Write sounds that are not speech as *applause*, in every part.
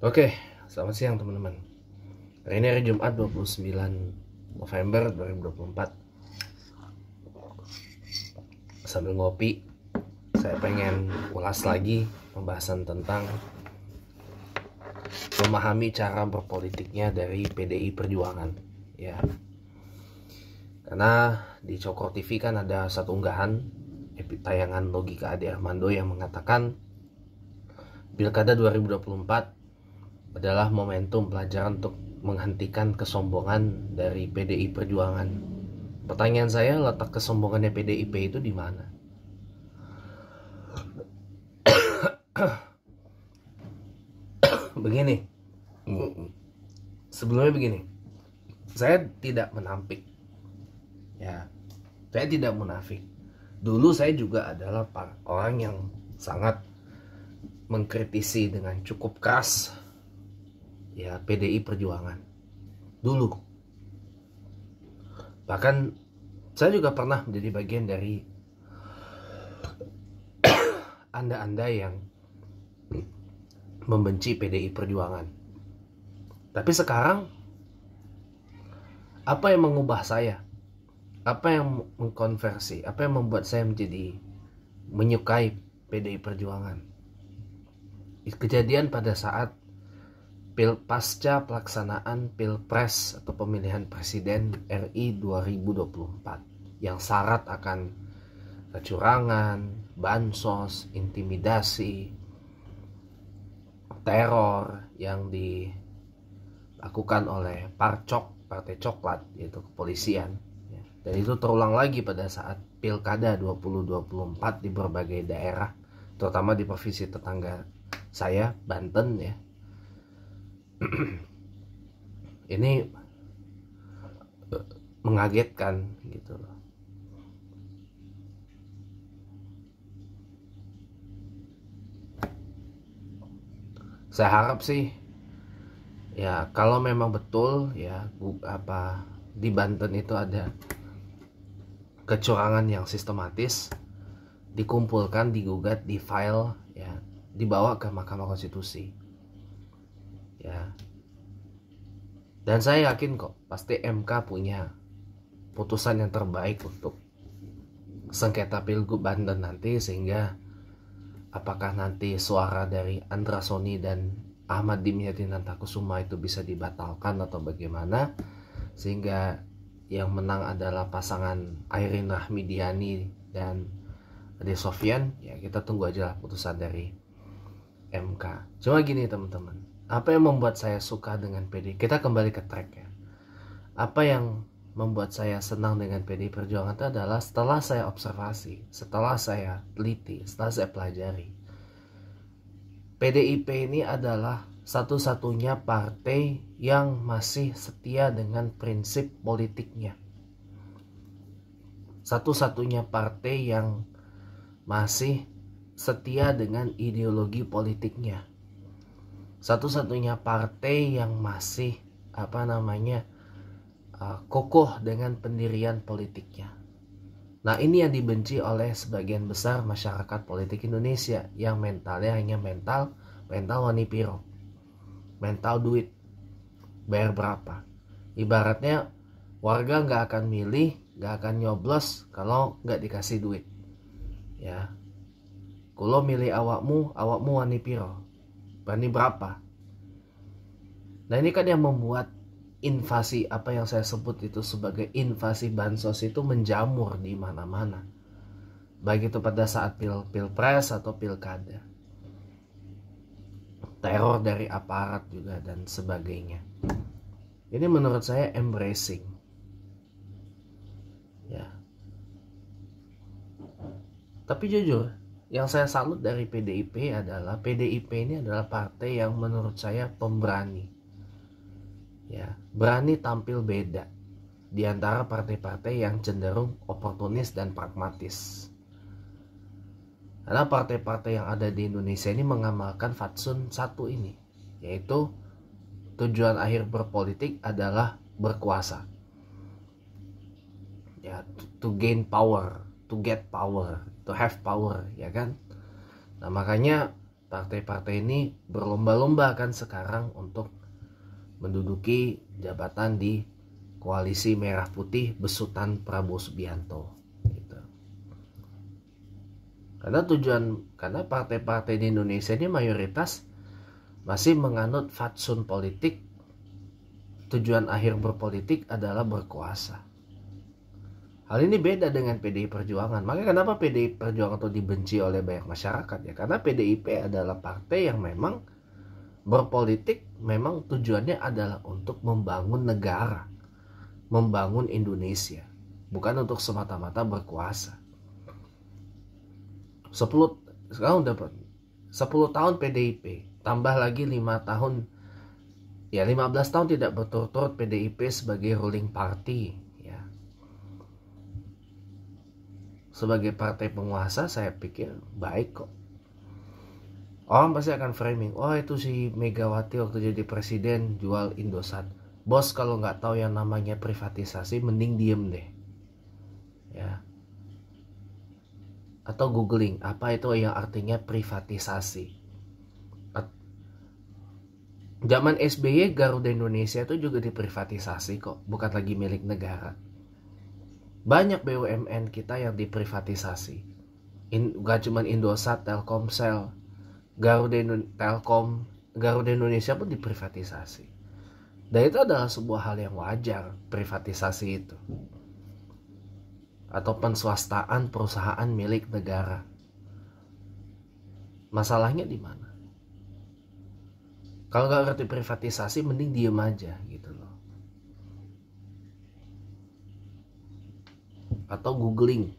Oke, selamat siang teman-teman. Hari ini hari Jumat 29 November 2024. Sambil ngopi, saya pengen ulas lagi pembahasan tentang memahami cara berpolitiknya dari PDI Perjuangan, ya. Karena di Cokro TV kan ada satu unggahan tayangan logika Ade Armando yang mengatakan Pilkada 2024 adalah momentum pelajaran untuk menghentikan kesombongan dari PDI Perjuangan. Pertanyaan saya, letak kesombongannya PDIP itu di mana? *coughs* begini. Sebelumnya begini. Saya tidak menampik. Ya. Saya tidak munafik. Dulu saya juga adalah orang yang sangat mengkritisi dengan cukup keras ya PDI Perjuangan dulu bahkan saya juga pernah menjadi bagian dari *coughs* anda-anda yang membenci PDI Perjuangan. Tapi sekarang apa yang mengubah saya? Apa yang mengkonversi? Apa yang membuat saya menjadi menyukai PDI Perjuangan? Kejadian pada saat pil pasca pelaksanaan Pilpres atau pemilihan presiden RI 2024 yang syarat akan kecurangan, bansos, intimidasi, teror yang dilakukan oleh Parcok, Partai Coklat yaitu kepolisian. Ya. Dan itu terulang lagi pada saat Pilkada 2024 di berbagai daerah, terutama di provinsi tetangga saya Banten ya *clears throat* ini eh, mengagetkan gitu loh saya harap sih ya kalau memang betul ya apa di Banten itu ada kecurangan yang sistematis dikumpulkan digugat di file ya dibawa ke Mahkamah Konstitusi ya dan saya yakin kok pasti MK punya putusan yang terbaik untuk sengketa pilgub Banten nanti sehingga apakah nanti suara dari Andra Sony dan Ahmad Dimyati Nantakusuma itu bisa dibatalkan atau bagaimana sehingga yang menang adalah pasangan Airin Rahmidiani dan Ade Sofian ya kita tunggu aja lah putusan dari MK cuma gini teman-teman apa yang membuat saya suka dengan PD kita kembali ke track ya apa yang membuat saya senang dengan PD Perjuangan itu adalah setelah saya observasi, setelah saya teliti, setelah saya pelajari. PDIP ini adalah satu-satunya partai yang masih setia dengan prinsip politiknya. Satu-satunya partai yang masih setia dengan ideologi politiknya satu-satunya partai yang masih apa namanya uh, kokoh dengan pendirian politiknya. Nah ini yang dibenci oleh sebagian besar masyarakat politik Indonesia yang mentalnya hanya mental mental wanipiro, mental duit, bayar berapa. Ibaratnya warga nggak akan milih, nggak akan nyoblos kalau nggak dikasih duit. Ya, kalau milih awakmu, awakmu wanipiro. Ini berapa nah ini kan yang membuat invasi apa yang saya sebut itu sebagai invasi bansos itu menjamur di mana-mana baik itu pada saat pil pilpres atau pilkada teror dari aparat juga dan sebagainya ini menurut saya embracing ya tapi jujur yang saya salut dari PDIP adalah PDIP ini adalah partai yang menurut saya pemberani. Ya, berani tampil beda di antara partai-partai yang cenderung oportunis dan pragmatis. Karena partai-partai yang ada di Indonesia ini mengamalkan fatsun satu ini, yaitu tujuan akhir berpolitik adalah berkuasa. Ya, to gain power to get power, to have power, ya kan? Nah, makanya partai-partai ini berlomba-lomba kan sekarang untuk menduduki jabatan di koalisi merah putih besutan Prabowo Subianto. Gitu. Karena tujuan karena partai-partai di Indonesia ini mayoritas masih menganut fatsun politik. Tujuan akhir berpolitik adalah berkuasa. Hal ini beda dengan PDI Perjuangan. Maka kenapa PDI Perjuangan itu dibenci oleh banyak masyarakat ya? Karena PDIP adalah partai yang memang berpolitik memang tujuannya adalah untuk membangun negara, membangun Indonesia, bukan untuk semata-mata berkuasa. 10 sekarang udah 10 tahun PDIP, tambah lagi 5 tahun ya 15 tahun tidak berturut-turut PDIP sebagai ruling party sebagai partai penguasa saya pikir baik kok orang pasti akan framing oh itu si Megawati waktu jadi presiden jual Indosat bos kalau nggak tahu yang namanya privatisasi mending diem deh ya atau googling apa itu yang artinya privatisasi zaman SBY Garuda Indonesia itu juga diprivatisasi kok bukan lagi milik negara banyak BUMN kita yang diprivatisasi. In, gak cuman Indosat, Telkomsel, Garuda Telkom, Garuda Indonesia pun diprivatisasi. Dan itu adalah sebuah hal yang wajar, privatisasi itu. Atau penswastaan perusahaan milik negara. Masalahnya di mana? Kalau gak ngerti privatisasi, mending diem aja gitu. atau googling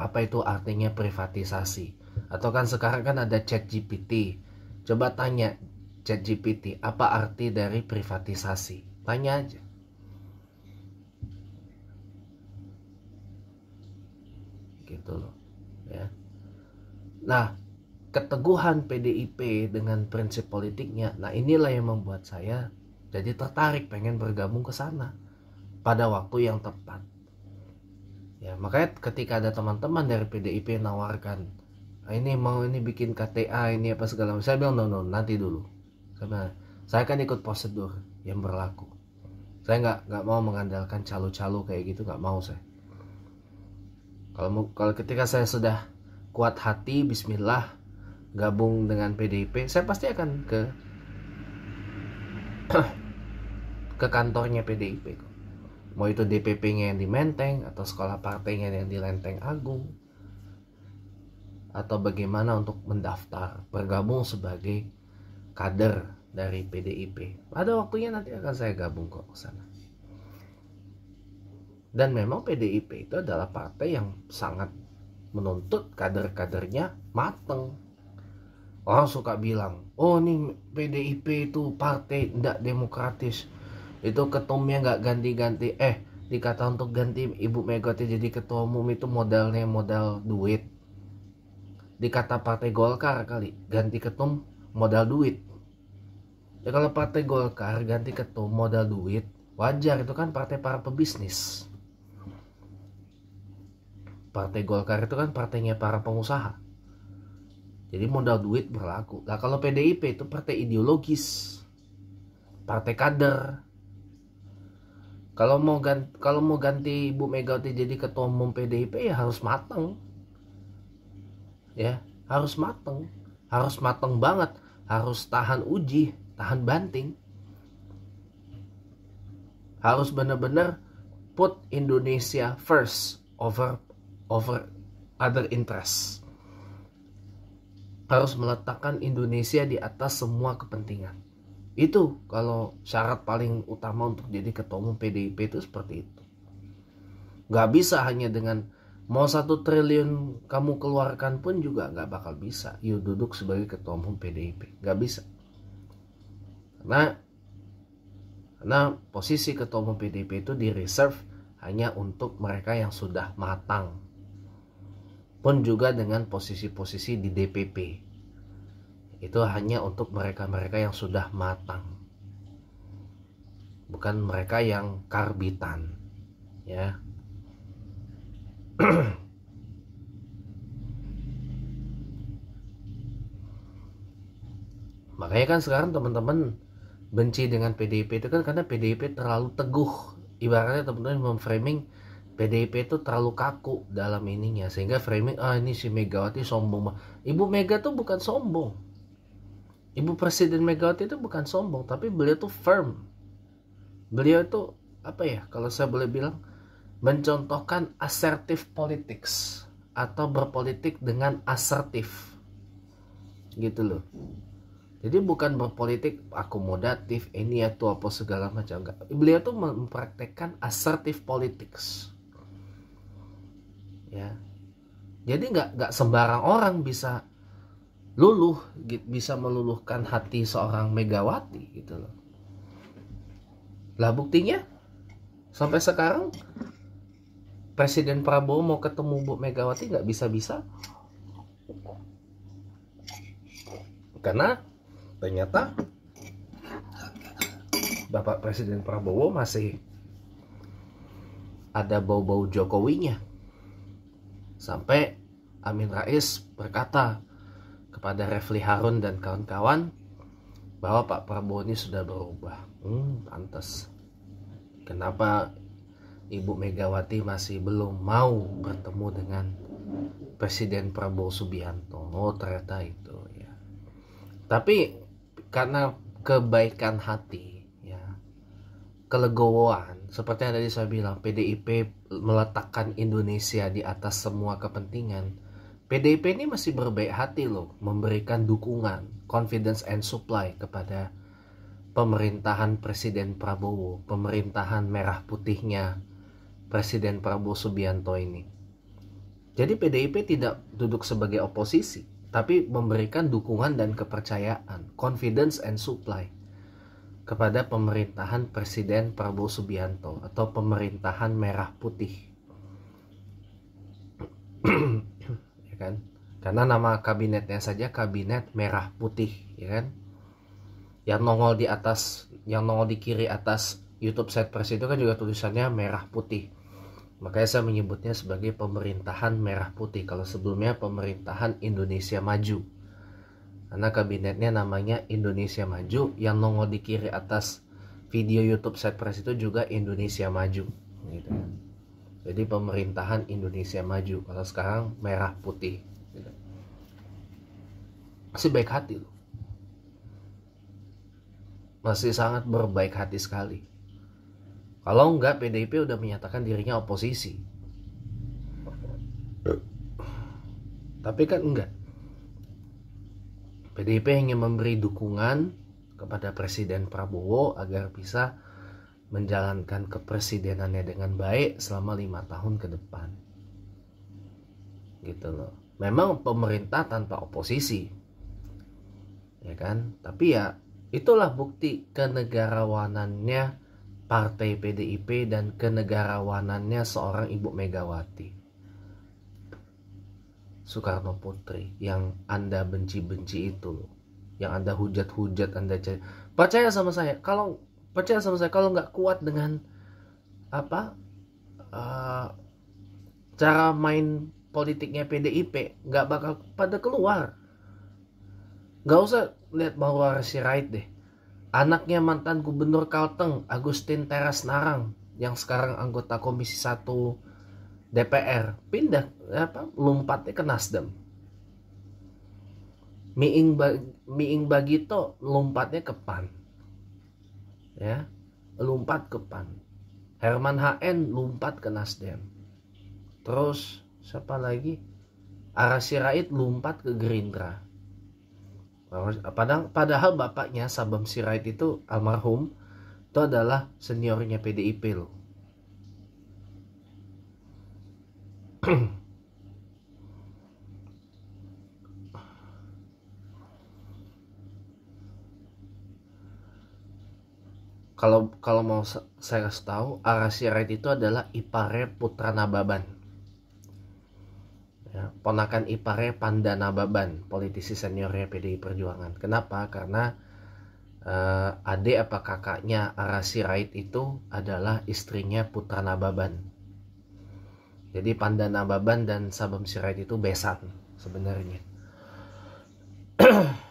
apa itu artinya privatisasi atau kan sekarang kan ada chat GPT coba tanya chat GPT apa arti dari privatisasi tanya aja gitu loh ya nah keteguhan PDIP dengan prinsip politiknya nah inilah yang membuat saya jadi tertarik pengen bergabung ke sana pada waktu yang tepat. Ya, makanya ketika ada teman-teman dari PDIP nawarkan, ah, ini mau ini bikin KTA ini apa segala macam, saya bilang no no nanti dulu. karena saya kan ikut prosedur yang berlaku. Saya nggak nggak mau mengandalkan calo-calo kayak gitu nggak mau saya. Kalau kalau ketika saya sudah kuat hati, Bismillah, gabung dengan PDIP, saya pasti akan ke *clears throat* ke kantornya PDIP kok mau itu DPP-nya yang di Menteng atau sekolah partainya yang di Lenteng Agung atau bagaimana untuk mendaftar bergabung sebagai kader dari PDIP. Pada waktunya nanti akan saya gabung kok ke sana. Dan memang PDIP itu adalah partai yang sangat menuntut kader-kadernya mateng. Orang suka bilang, oh ini PDIP itu partai tidak demokratis itu ketumnya nggak ganti-ganti eh dikata untuk ganti Ibu Megawati jadi ketua umum itu modalnya modal duit dikata partai Golkar kali ganti ketum modal duit ya kalau partai Golkar ganti ketum modal duit wajar itu kan partai para pebisnis partai Golkar itu kan partainya para pengusaha jadi modal duit berlaku nah kalau PDIP itu partai ideologis partai kader kalau mau ganti, kalau mau ganti Bu Megawati jadi ketua umum PDIP ya harus matang. Ya, harus matang. Harus matang banget, harus tahan uji, tahan banting. Harus benar-benar put Indonesia first over over other interests. Harus meletakkan Indonesia di atas semua kepentingan. Itu kalau syarat paling utama untuk jadi ketua umum PDIP itu seperti itu. Gak bisa hanya dengan mau satu triliun kamu keluarkan pun juga gak bakal bisa. You duduk sebagai ketua umum PDIP. Gak bisa. Karena, karena posisi ketua umum PDIP itu di reserve hanya untuk mereka yang sudah matang. Pun juga dengan posisi-posisi di DPP itu hanya untuk mereka-mereka yang sudah matang bukan mereka yang karbitan ya *clears throat* makanya kan sekarang teman-teman benci dengan PDIP itu kan karena PDIP terlalu teguh ibaratnya teman-teman memframing PDIP itu terlalu kaku dalam ininya sehingga framing ah ini si Megawati sombong ibu Mega tuh bukan sombong Ibu Presiden Megawati itu bukan sombong, tapi beliau itu firm. Beliau itu apa ya? Kalau saya boleh bilang mencontohkan assertive politics atau berpolitik dengan asertif. Gitu loh. Jadi bukan berpolitik akomodatif, ini ya tuh apa segala macam enggak. Beliau itu mempraktekkan assertive politics. Ya. Jadi nggak nggak sembarang orang bisa luluh bisa meluluhkan hati seorang Megawati gitu loh. Lah buktinya sampai sekarang Presiden Prabowo mau ketemu Bu Megawati nggak bisa-bisa karena ternyata Bapak Presiden Prabowo masih ada bau-bau Jokowinya sampai Amin Rais berkata kepada Refli Harun dan kawan-kawan bahwa Pak Prabowo ini sudah berubah. Hmm, pantas. Kenapa Ibu Megawati masih belum mau bertemu dengan Presiden Prabowo Subianto? Oh, ternyata itu ya. Tapi karena kebaikan hati ya, kelegowoan seperti yang tadi saya bilang PDIP meletakkan Indonesia di atas semua kepentingan PDIP ini masih berbaik hati loh memberikan dukungan, confidence and supply kepada pemerintahan Presiden Prabowo, pemerintahan merah putihnya Presiden Prabowo Subianto ini. Jadi PDIP tidak duduk sebagai oposisi, tapi memberikan dukungan dan kepercayaan, confidence and supply kepada pemerintahan Presiden Prabowo Subianto atau pemerintahan merah putih. *clears throat* kan karena nama kabinetnya saja kabinet merah putih ya kan yang nongol di atas yang nongol di kiri atas YouTube set press itu kan juga tulisannya merah putih makanya saya menyebutnya sebagai pemerintahan merah putih kalau sebelumnya pemerintahan Indonesia Maju karena kabinetnya namanya Indonesia Maju yang nongol di kiri atas video YouTube set press itu juga Indonesia Maju gitu kan jadi pemerintahan Indonesia maju kalau sekarang merah putih gitu. masih baik hati loh masih sangat berbaik hati sekali kalau enggak PDIP udah menyatakan dirinya oposisi tapi kan enggak PDIP ingin memberi dukungan kepada Presiden Prabowo agar bisa menjalankan kepresidenannya dengan baik selama lima tahun ke depan gitu loh memang pemerintah tanpa oposisi ya kan tapi ya itulah bukti kenegarawanannya partai PDIP dan kenegarawanannya seorang Ibu Megawati Soekarno Putri yang Anda benci-benci itu loh yang Anda hujat-hujat Anda percaya sama saya kalau percaya sama saya kalau nggak kuat dengan apa uh, cara main politiknya PDIP nggak bakal pada keluar nggak usah lihat si Raid deh anaknya mantan gubernur Kalteng Agustin Teras Narang yang sekarang anggota Komisi 1 DPR pindah apa lompatnya ke Nasdem Miing, Miing Bagito lompatnya ke PAN ya lompat ke PAN Herman HN lompat ke Nasdem terus siapa lagi Arasi Rait lompat ke Gerindra padahal, padahal bapaknya Sabam Sirait itu almarhum itu adalah seniornya PDIP loh *clears throat* kalau kalau mau saya kasih tahu Arasi Red itu adalah ipare putra Nababan ya, ponakan ipare Nababan politisi seniornya PDI Perjuangan kenapa karena uh, adik apa kakaknya Arasi Raid itu adalah istrinya putra Nababan jadi Panda Nababan dan Sabam Sirait itu besan sebenarnya *clears throat*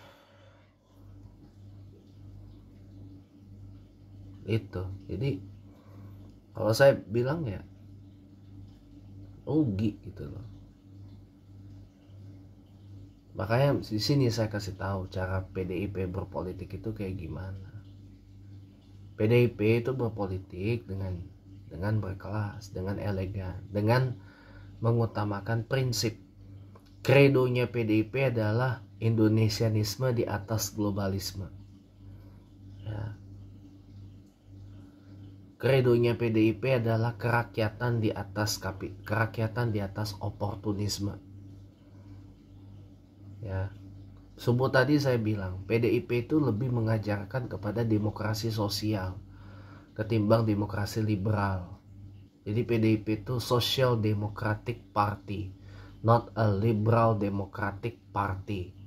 itu jadi kalau saya bilang ya rugi gitu loh makanya di sini saya kasih tahu cara PDIP berpolitik itu kayak gimana PDIP itu berpolitik dengan dengan berkelas dengan elegan dengan mengutamakan prinsip kredonya PDIP adalah Indonesianisme di atas globalisme ya kredonya PDIP adalah kerakyatan di atas kapi, kerakyatan di atas oportunisme. Ya. Sebut tadi saya bilang, PDIP itu lebih mengajarkan kepada demokrasi sosial ketimbang demokrasi liberal. Jadi PDIP itu Social Democratic Party, not a liberal democratic party.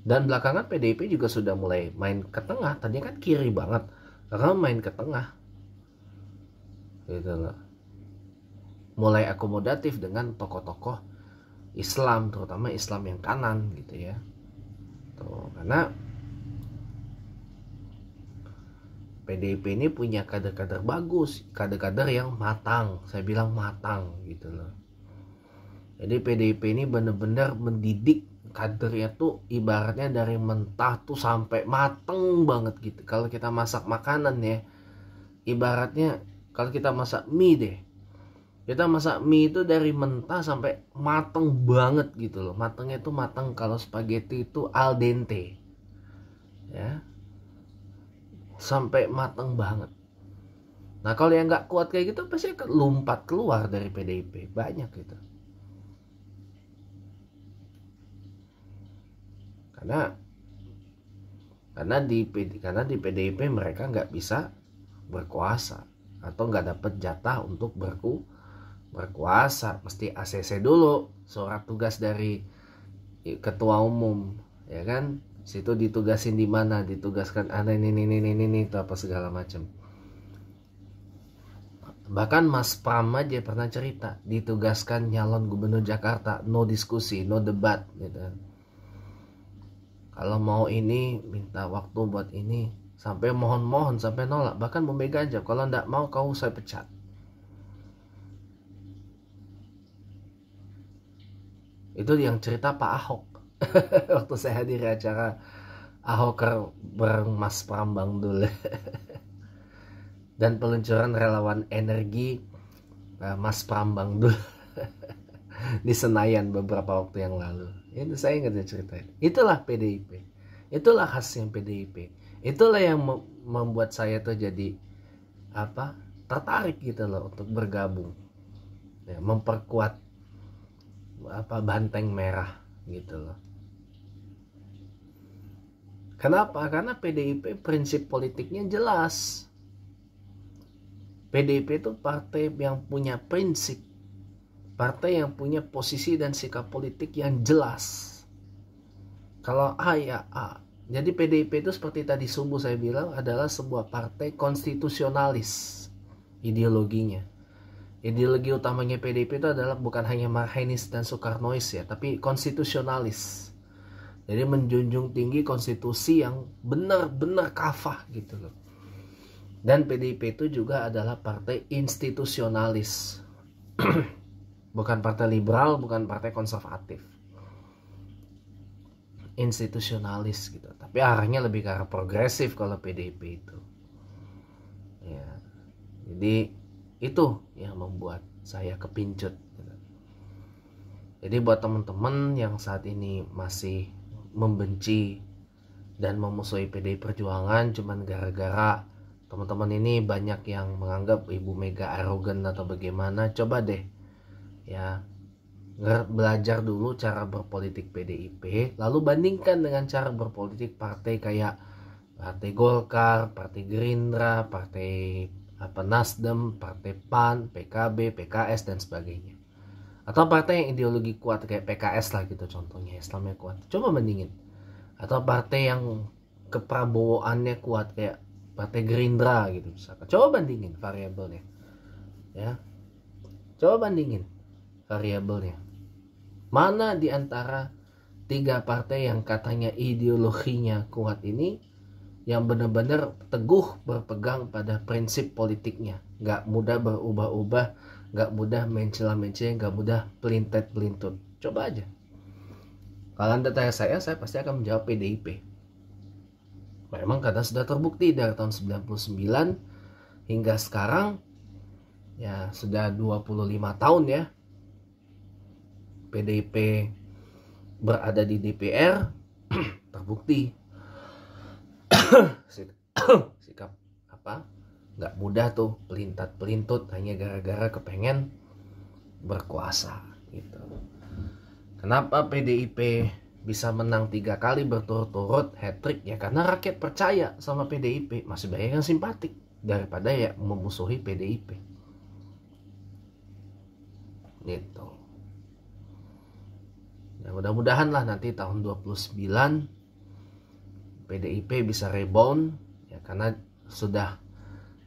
Dan belakangan PDIP juga sudah mulai main ke tengah. Tadinya kan kiri banget, karena main ke tengah. Gitu loh. Mulai akomodatif dengan tokoh-tokoh Islam, terutama Islam yang kanan gitu ya. Tuh, karena PDIP ini punya kader-kader bagus, kader-kader yang matang. Saya bilang matang gitu loh. Jadi PDIP ini benar-benar mendidik kadernya tuh ibaratnya dari mentah tuh sampai mateng banget gitu kalau kita masak makanan ya ibaratnya kalau kita masak mie deh kita masak mie itu dari mentah sampai mateng banget gitu loh matengnya itu mateng kalau spaghetti itu al dente ya sampai mateng banget nah kalau yang nggak kuat kayak gitu pasti akan lompat keluar dari PDIP banyak gitu karena karena di karena di PDIP mereka nggak bisa berkuasa atau nggak dapat jatah untuk berku berkuasa mesti ACC dulu surat tugas dari ketua umum ya kan situ ditugasin di mana ditugaskan ada ah, ini ini ini ini itu apa segala macam bahkan Mas Pram aja pernah cerita ditugaskan nyalon gubernur Jakarta no diskusi no debat gitu kan kalau mau ini minta waktu buat ini sampai mohon-mohon sampai nolak bahkan memegang aja kalau ndak mau kau saya pecat itu yang cerita Pak Ahok *laughs* waktu saya hadir acara Ahoker bareng Mas Prambang dulu *laughs* dan peluncuran relawan energi eh, Mas Prambang dulu *laughs* di Senayan beberapa waktu yang lalu itu saya ingat ya ceritain. Itulah PDIP. Itulah khasnya PDIP. Itulah yang membuat saya tuh jadi apa? tertarik gitu loh untuk bergabung. Ya, memperkuat apa banteng merah gitu loh. Kenapa? Karena PDIP prinsip politiknya jelas. PDIP itu partai yang punya prinsip Partai yang punya posisi dan sikap politik yang jelas. Kalau A ya A. Jadi PDIP itu seperti tadi subuh saya bilang adalah sebuah partai konstitusionalis ideologinya. Ideologi utamanya PDIP itu adalah bukan hanya Marhenis dan Soekarnois ya, tapi konstitusionalis. Jadi menjunjung tinggi konstitusi yang benar-benar kafah gitu loh. Dan PDIP itu juga adalah partai institusionalis. *clears throat* bukan partai liberal, bukan partai konservatif. Institusionalis gitu, tapi arahnya lebih ke arah progresif kalau PDIP itu. Ya. Jadi itu yang membuat saya kepincut gitu. Jadi buat teman-teman yang saat ini masih membenci dan memusuhi PDI Perjuangan cuman gara-gara teman-teman ini banyak yang menganggap Ibu Mega arogan atau bagaimana, coba deh ya belajar dulu cara berpolitik PDIP lalu bandingkan dengan cara berpolitik partai kayak partai Golkar, partai Gerindra, partai apa Nasdem, partai PAN, PKB, PKS dan sebagainya. Atau partai yang ideologi kuat kayak PKS lah gitu contohnya, Islamnya kuat. Coba bandingin. Atau partai yang keprabowoannya kuat kayak partai Gerindra gitu misalkan. Coba bandingin variabelnya. Ya. Coba bandingin variabelnya. Mana di antara tiga partai yang katanya ideologinya kuat ini yang benar-benar teguh berpegang pada prinsip politiknya. nggak mudah berubah-ubah, nggak mudah mencela-mencela, gak mudah pelintet-pelintut. Coba aja. Kalau Anda tanya saya, saya pasti akan menjawab PDIP. Memang karena sudah terbukti dari tahun 99 hingga sekarang ya sudah 25 tahun ya PDIP berada di DPR *clears throat* terbukti *clears throat* *clears throat* sikap apa nggak mudah tuh pelintat pelintut hanya gara-gara kepengen berkuasa gitu kenapa PDIP bisa menang tiga kali berturut-turut hat trick ya karena rakyat percaya sama PDIP masih banyak yang simpatik daripada ya memusuhi PDIP gitu Ya, mudah-mudahan lah nanti tahun 29 PDIP bisa rebound ya karena sudah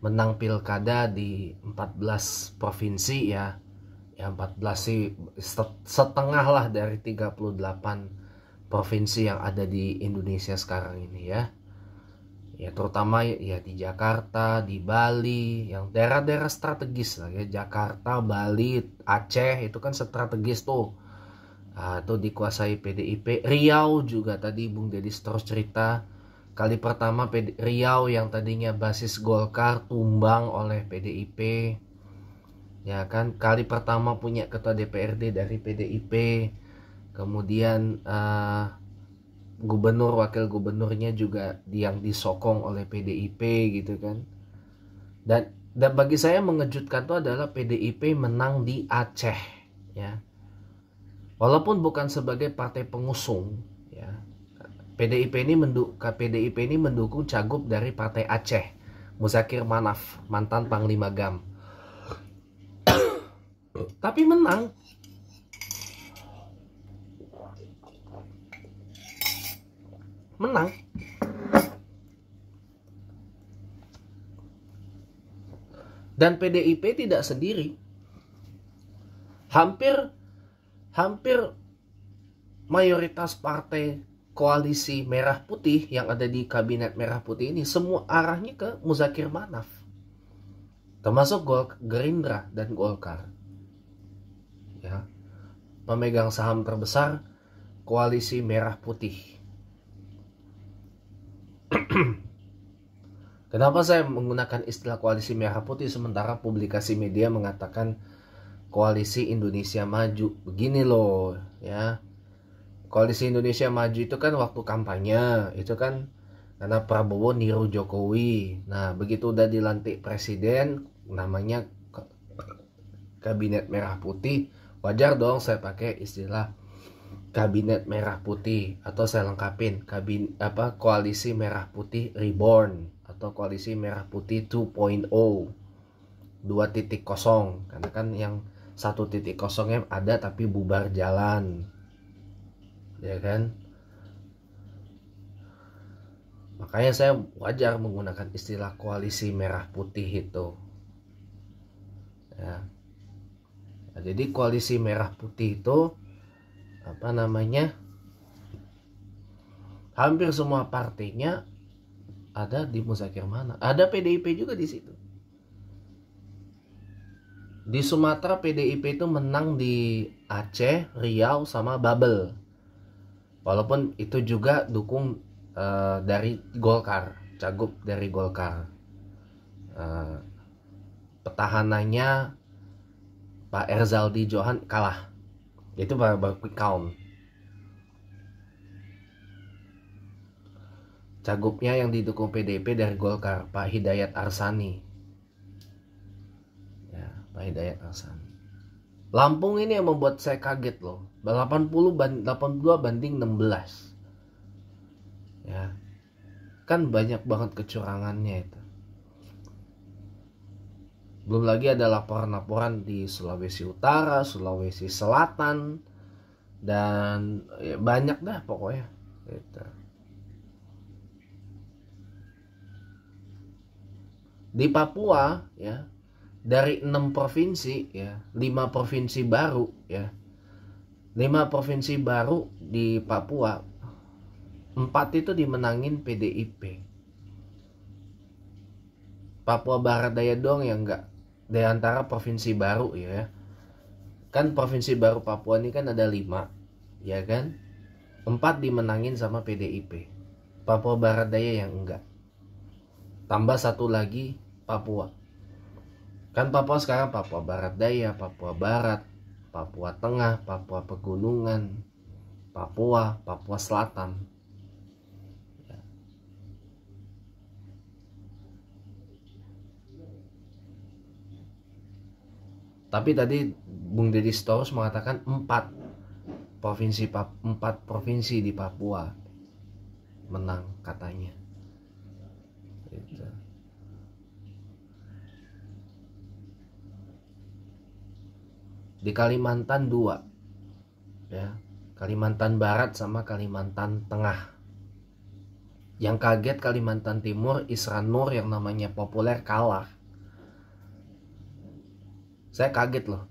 menang pilkada di 14 provinsi ya. Ya 14 sih setengah lah dari 38 provinsi yang ada di Indonesia sekarang ini ya. Ya terutama ya di Jakarta, di Bali, yang daerah-daerah strategis lah ya. Jakarta, Bali, Aceh itu kan strategis tuh atau dikuasai PDIP. Riau juga tadi Bung Deddy terus cerita kali pertama Riau yang tadinya basis Golkar tumbang oleh PDIP. Ya kan kali pertama punya ketua DPRD dari PDIP. Kemudian uh, gubernur wakil gubernurnya juga yang disokong oleh PDIP gitu kan. Dan dan bagi saya mengejutkan itu adalah PDIP menang di Aceh ya Walaupun bukan sebagai partai pengusung, ya, PDIP ini menduk PDIP ini mendukung cagup dari Partai Aceh, Muzakir Manaf, mantan Panglima Gam. Tapi menang. Menang. Dan PDIP tidak sendiri. Hampir hampir mayoritas partai koalisi merah putih yang ada di kabinet merah putih ini semua arahnya ke Muzakir Manaf. Termasuk Gol Gerindra dan Golkar. Ya. memegang saham terbesar koalisi merah putih. *clears throat* Kenapa saya menggunakan istilah koalisi merah putih sementara publikasi media mengatakan koalisi Indonesia Maju begini loh ya koalisi Indonesia Maju itu kan waktu kampanye itu kan karena Prabowo niru Jokowi nah begitu udah dilantik presiden namanya kabinet merah putih wajar dong saya pakai istilah kabinet merah putih atau saya lengkapin kabin apa koalisi merah putih reborn atau koalisi merah putih 2.0 2.0 karena kan yang satu titik kosongnya ada tapi bubar jalan ya kan makanya saya wajar menggunakan istilah koalisi merah putih itu ya nah, jadi koalisi merah putih itu apa namanya hampir semua partainya ada di musyawarah mana ada PDIP juga di situ di Sumatera PDIP itu menang di Aceh, Riau sama Babel. Walaupun itu juga dukung uh, dari Golkar, cagup dari Golkar. Uh, eh, petahananya Pak Erzaldi Johan kalah. Itu baru, baru quick count. Cagupnya yang didukung PDIP dari Golkar, Pak Hidayat Arsani. Hidayat Hasan. Lampung ini yang membuat saya kaget loh. 80 ban, 82 banding 16. Ya. Kan banyak banget kecurangannya itu. Belum lagi ada laporan-laporan di Sulawesi Utara, Sulawesi Selatan dan ya banyak dah pokoknya. Gitu. Di Papua ya, dari enam provinsi ya lima provinsi baru ya lima provinsi baru di Papua empat itu dimenangin PDIP Papua Barat Daya doang yang enggak dari antara provinsi baru ya kan provinsi baru Papua ini kan ada lima ya kan empat dimenangin sama PDIP Papua Barat Daya yang enggak tambah satu lagi Papua Kan Papua sekarang Papua Barat Daya, Papua Barat, Papua Tengah, Papua Pegunungan, Papua, Papua Selatan. Tapi tadi Bung Deddy Storus mengatakan empat provinsi empat provinsi di Papua menang katanya. Gitu. di Kalimantan dua ya Kalimantan Barat sama Kalimantan Tengah yang kaget Kalimantan Timur Isran Nur yang namanya populer kalah saya kaget loh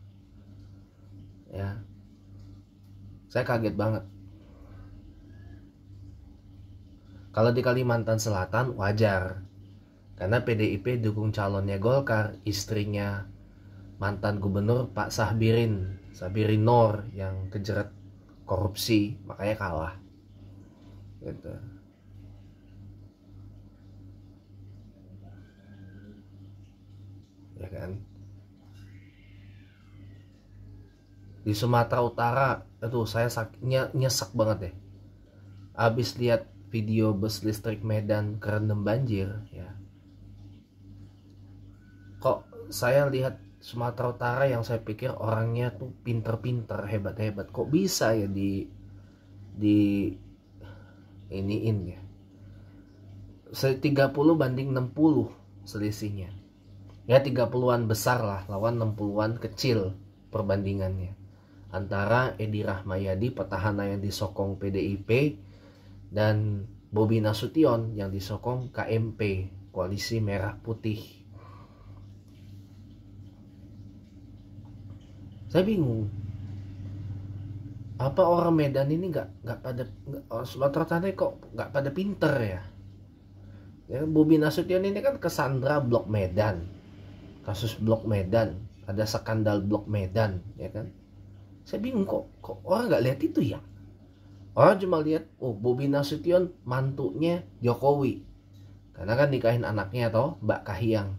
ya saya kaget banget kalau di Kalimantan Selatan wajar karena PDIP dukung calonnya Golkar istrinya mantan gubernur Pak Sahbirin, Sahbirin Nor yang kejerat korupsi, makanya kalah. Gitu. Ya kan? Di Sumatera Utara, itu saya nyesek banget deh. habis lihat video bus listrik Medan kerendam banjir, ya. Kok saya lihat Sumatera Utara yang saya pikir orangnya tuh pinter-pinter hebat-hebat kok bisa ya di di iniin ya 30 banding 60 selisihnya ya 30-an besar lah lawan 60-an kecil perbandingannya antara Edi Rahmayadi petahana yang disokong PDIP dan Bobi Nasution yang disokong KMP Koalisi Merah Putih saya bingung apa orang Medan ini nggak nggak pada Sumatera Tane kok nggak pada pinter ya ya Bobi Nasution ini kan kesandra blok Medan kasus blok Medan ada skandal blok Medan ya kan saya bingung kok kok orang nggak lihat itu ya orang cuma lihat oh Bobi Nasution mantunya Jokowi karena kan nikahin anaknya atau Mbak Kahiyang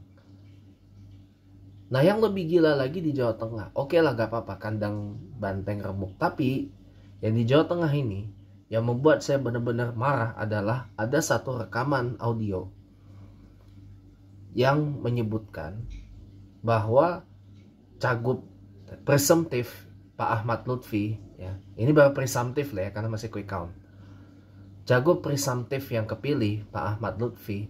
Nah yang lebih gila lagi di Jawa Tengah. Oke okay lah gak apa-apa kandang banteng remuk. Tapi yang di Jawa Tengah ini yang membuat saya benar-benar marah adalah ada satu rekaman audio yang menyebutkan bahwa cagup presumptif Pak Ahmad Lutfi ya ini baru presumptif lah ya karena masih quick count cagup presumptif yang kepilih Pak Ahmad Lutfi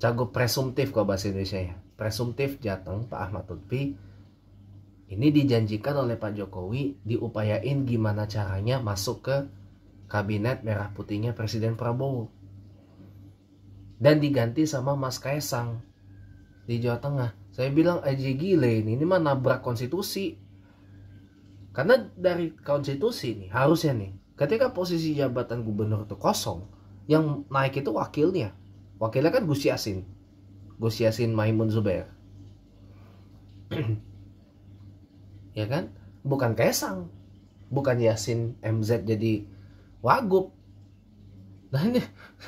cagup presumptif kok bahasa Indonesia ya presumtif Jateng Pak Ahmad Lutfi ini dijanjikan oleh Pak Jokowi diupayain gimana caranya masuk ke kabinet merah putihnya Presiden Prabowo dan diganti sama Mas Kaisang di Jawa Tengah saya bilang aja eh, gile ini ini mah nabrak konstitusi karena dari konstitusi nih harusnya nih ketika posisi jabatan gubernur itu kosong yang naik itu wakilnya wakilnya kan Gus Yassin. Gus Yasin Maimun Zubair *clears throat* ya kan bukan Kaisang bukan Yasin MZ jadi Wagub nah ini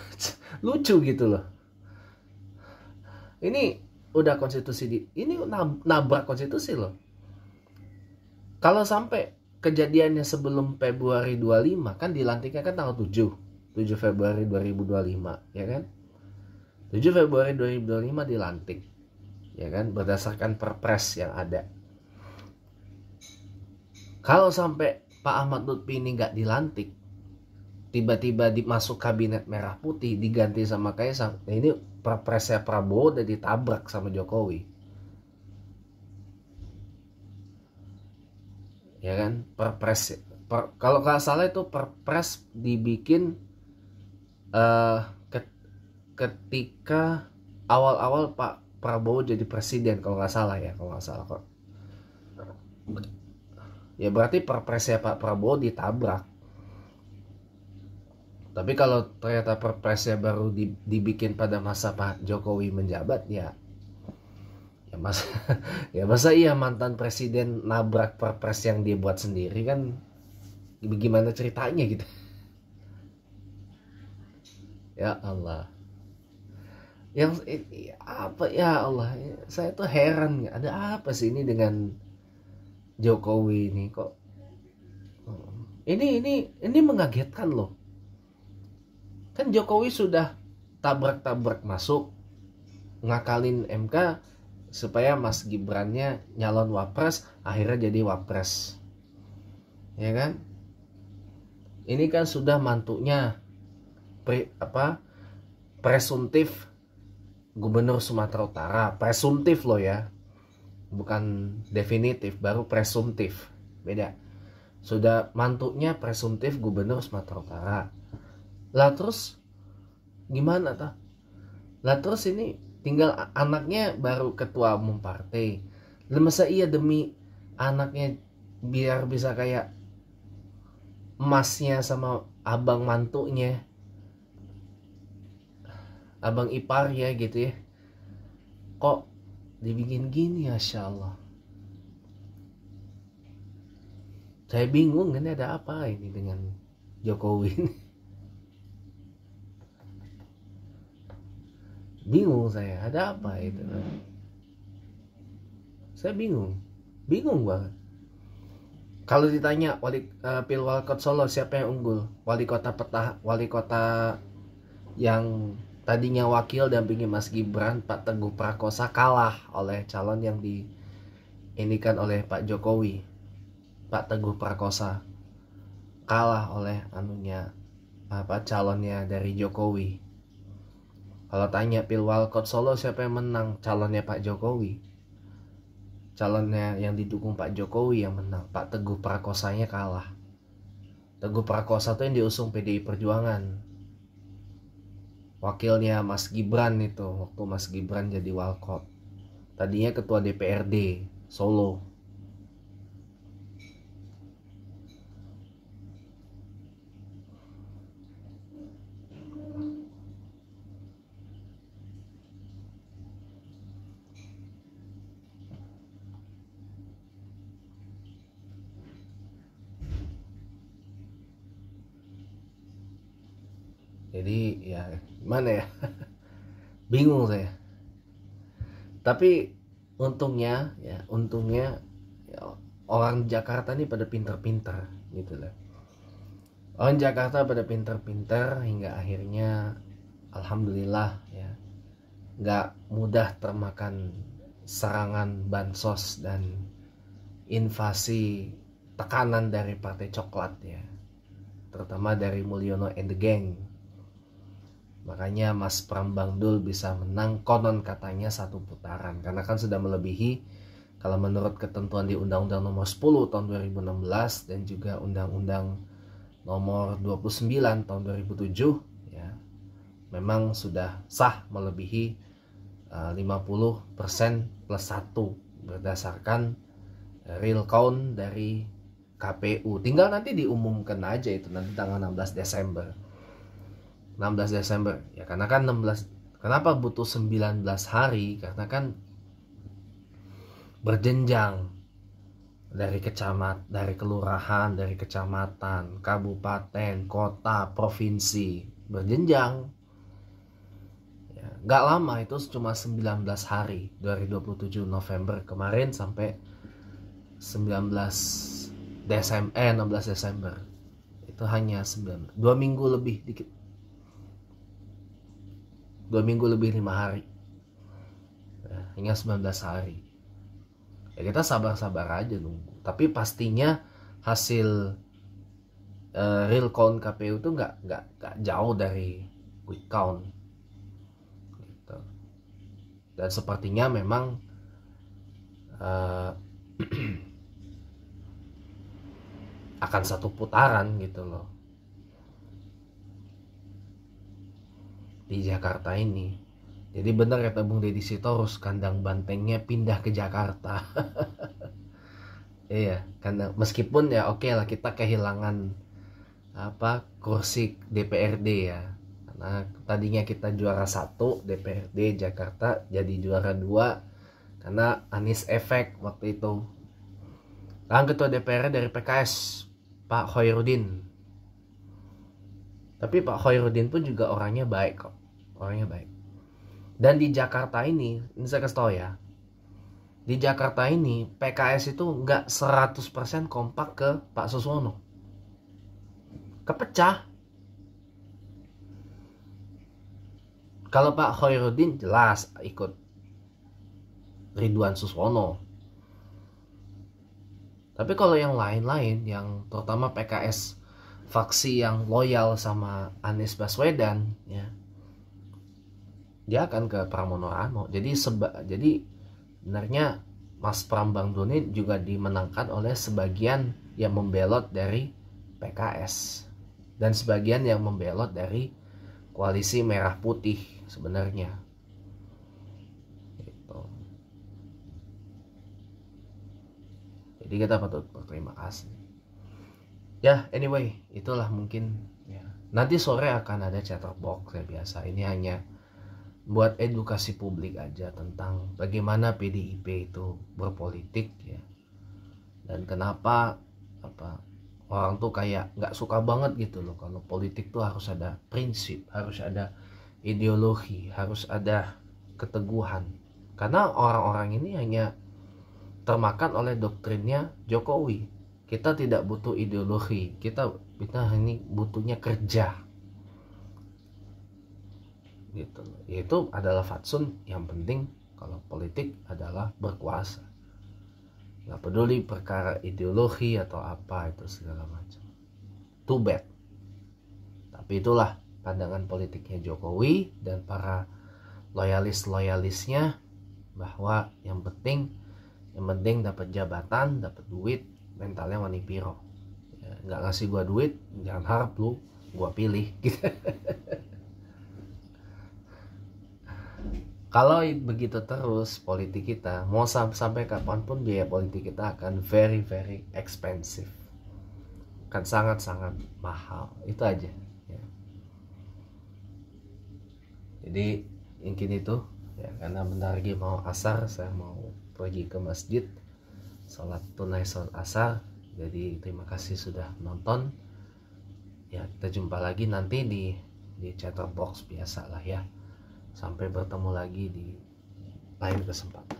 *laughs* lucu gitu loh ini udah konstitusi di ini nabrak konstitusi loh kalau sampai kejadiannya sebelum Februari 25 kan dilantiknya kan tanggal 7 7 Februari 2025 ya kan 7 Februari 2025 dilantik ya kan berdasarkan perpres yang ada kalau sampai Pak Ahmad Lutfi ini nggak dilantik tiba-tiba dimasuk kabinet merah putih diganti sama Kaisang nah ini perpresnya Prabowo udah ditabrak sama Jokowi ya kan perpres per, kalau nggak salah itu perpres dibikin uh, ketika awal-awal Pak Prabowo jadi presiden kalau nggak salah ya kalau nggak salah kok ya berarti perpresnya Pak Prabowo ditabrak tapi kalau ternyata perpresnya baru dibikin pada masa Pak Jokowi menjabat ya ya masa *laughs* ya masa iya mantan presiden nabrak perpres yang dia buat sendiri kan gimana ceritanya gitu *laughs* ya Allah yang apa ya Allah ya, saya tuh heran ada apa sih ini dengan Jokowi ini kok ini ini ini mengagetkan loh kan Jokowi sudah tabrak-tabrak masuk ngakalin MK supaya Mas Gibrannya nyalon wapres akhirnya jadi wapres ya kan ini kan sudah mantunya pre, apa presuntif gubernur Sumatera Utara presumtif loh ya bukan definitif baru presumtif beda sudah mantunya presumtif gubernur Sumatera Utara lah terus gimana tah lah terus ini tinggal anaknya baru ketua umum partai lah masa iya demi anaknya biar bisa kayak emasnya sama abang mantunya abang ipar ya gitu ya kok dibikin gini ya Allah saya bingung ini ada apa ini dengan Jokowi ini. bingung saya ada apa itu saya bingung bingung banget kalau ditanya wali uh, pilwalkot Solo siapa yang unggul wali kota petah wali kota yang Tadinya wakil dampingi Mas Gibran, Pak Teguh Prakosa kalah oleh calon yang diindikan oleh Pak Jokowi. Pak Teguh Prakosa kalah oleh anunya apa calonnya dari Jokowi. Kalau tanya Pilwalkot Solo siapa yang menang? Calonnya Pak Jokowi. Calonnya yang didukung Pak Jokowi yang menang. Pak Teguh Prakosanya kalah. Teguh Prakosa itu yang diusung PDI Perjuangan wakilnya Mas Gibran itu waktu Mas Gibran jadi Walkot tadinya ketua DPRD Solo tapi untungnya ya untungnya ya, orang Jakarta nih pada pinter-pinter gitu lah orang Jakarta pada pinter-pinter hingga akhirnya alhamdulillah ya nggak mudah termakan serangan bansos dan invasi tekanan dari partai coklat ya terutama dari Mulyono and the Gang Makanya Mas Pram Bangdul bisa menang konon katanya satu putaran karena kan sudah melebihi kalau menurut ketentuan di Undang-Undang Nomor 10 Tahun 2016 dan juga Undang-Undang Nomor 29 Tahun 2007 ya memang sudah sah melebihi 50% eh, plus 1 berdasarkan real count dari KPU. Tinggal nanti diumumkan aja itu nanti tanggal 16 Desember. 16 Desember ya karena kan 16 kenapa butuh 19 hari karena kan berjenjang dari kecamat, dari kelurahan, dari kecamatan, kabupaten, kota, provinsi, berjenjang. Ya, gak lama itu cuma 19 hari dari 27 November kemarin sampai 19 Desember, eh 16 Desember. Itu hanya 9, 2 minggu lebih dikit dua minggu lebih lima hari nah, hingga 19 hari ya kita sabar-sabar aja nunggu tapi pastinya hasil uh, real count KPU itu nggak nggak nggak jauh dari quick count gitu. dan sepertinya memang uh, *clears throat* akan satu putaran gitu loh di Jakarta ini. Jadi benar kata Bung Deddy Sitorus kandang bantengnya pindah ke Jakarta. *laughs* iya, karena meskipun ya oke okay lah kita kehilangan apa kursi DPRD ya. Karena tadinya kita juara satu DPRD Jakarta jadi juara dua karena Anies efek waktu itu. Lahan ketua DPR dari PKS Pak Khairudin. Tapi Pak Khairudin pun juga orangnya baik kok orangnya baik dan di Jakarta ini ini saya kasih tau ya di Jakarta ini PKS itu nggak 100% kompak ke Pak Suswono kepecah kalau Pak Khairuddin jelas ikut Ridwan Suswono tapi kalau yang lain-lain yang terutama PKS faksi yang loyal sama Anies Baswedan ya dia akan ke Pramono Ano jadi seba jadi benarnya Mas Prambang Doni juga dimenangkan oleh sebagian yang membelot dari PKS dan sebagian yang membelot dari koalisi merah putih sebenarnya. Gitu. Jadi kita patut berterima kasih. Ya, anyway, itulah mungkin ya. Nanti sore akan ada chatterbox ya biasa. Ini hanya buat edukasi publik aja tentang bagaimana PDIP itu berpolitik ya dan kenapa apa orang tuh kayak nggak suka banget gitu loh kalau politik tuh harus ada prinsip harus ada ideologi harus ada keteguhan karena orang-orang ini hanya termakan oleh doktrinnya Jokowi kita tidak butuh ideologi kita kita ini butuhnya kerja gitu yaitu adalah fatsun yang penting kalau politik adalah berkuasa nggak peduli perkara ideologi atau apa itu segala macam too bad tapi itulah pandangan politiknya Jokowi dan para loyalis-loyalisnya bahwa yang penting yang penting dapat jabatan dapat duit mentalnya wani piro ya, nggak ngasih gua duit jangan harap lu gua pilih gitu *laughs* Kalau begitu terus politik kita, mau sam sampai kapanpun biaya politik kita akan very very expensive, akan sangat sangat mahal. Itu aja. Ya. Jadi mungkin itu ya karena bentar lagi mau asar, saya mau pergi ke masjid, sholat tunai sholat asar. Jadi terima kasih sudah nonton. Ya kita jumpa lagi nanti di di chatbox biasa lah ya. Sampai bertemu lagi di lain kesempatan.